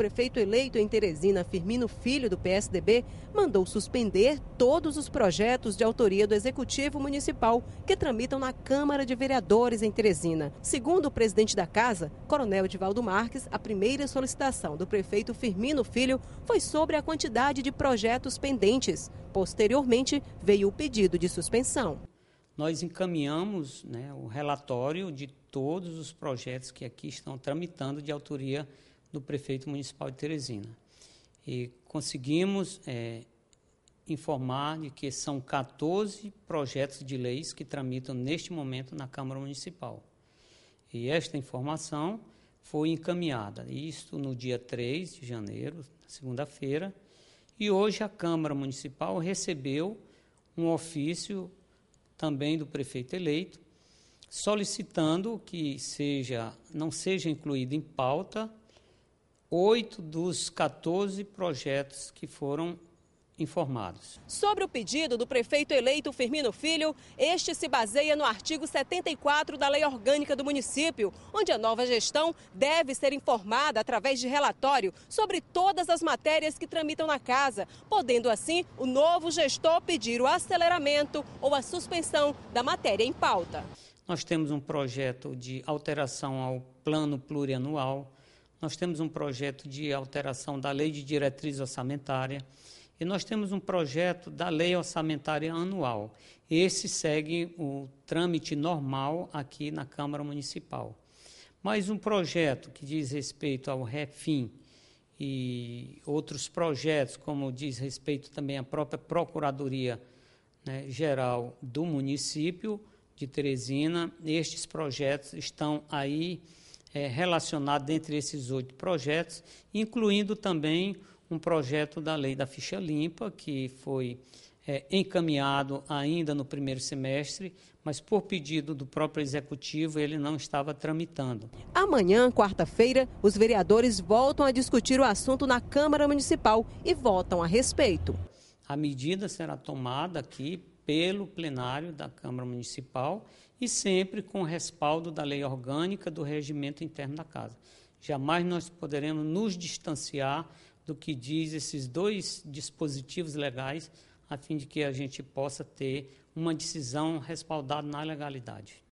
prefeito eleito em Teresina, Firmino Filho, do PSDB, mandou suspender todos os projetos de autoria do Executivo Municipal que tramitam na Câmara de Vereadores em Teresina. Segundo o presidente da casa, Coronel Edivaldo Marques, a primeira solicitação do prefeito Firmino Filho foi sobre a quantidade de projetos pendentes. Posteriormente, veio o pedido de suspensão. Nós encaminhamos né, o relatório de todos os projetos que aqui estão tramitando de autoria do prefeito municipal de Teresina. E conseguimos é, informar de que são 14 projetos de leis que tramitam neste momento na Câmara Municipal. E esta informação foi encaminhada, isto no dia 3 de janeiro, segunda-feira, e hoje a Câmara Municipal recebeu um ofício também do prefeito eleito solicitando que seja não seja incluído em pauta oito dos 14 projetos que foram informados. Sobre o pedido do prefeito eleito Firmino Filho, este se baseia no artigo 74 da Lei Orgânica do município, onde a nova gestão deve ser informada através de relatório sobre todas as matérias que tramitam na casa, podendo assim o novo gestor pedir o aceleramento ou a suspensão da matéria em pauta. Nós temos um projeto de alteração ao plano plurianual nós temos um projeto de alteração da lei de diretriz orçamentária e nós temos um projeto da lei orçamentária anual. Esse segue o trâmite normal aqui na Câmara Municipal. Mas um projeto que diz respeito ao refim e outros projetos, como diz respeito também à própria Procuradoria né, Geral do município de Teresina, estes projetos estão aí é, relacionado entre esses oito projetos, incluindo também um projeto da Lei da Ficha Limpa, que foi é, encaminhado ainda no primeiro semestre, mas por pedido do próprio executivo ele não estava tramitando. Amanhã, quarta-feira, os vereadores voltam a discutir o assunto na Câmara Municipal e votam a respeito. A medida será tomada aqui pelo plenário da Câmara Municipal e sempre com respaldo da lei orgânica do regimento interno da Casa. Jamais nós poderemos nos distanciar do que diz esses dois dispositivos legais, a fim de que a gente possa ter uma decisão respaldada na legalidade.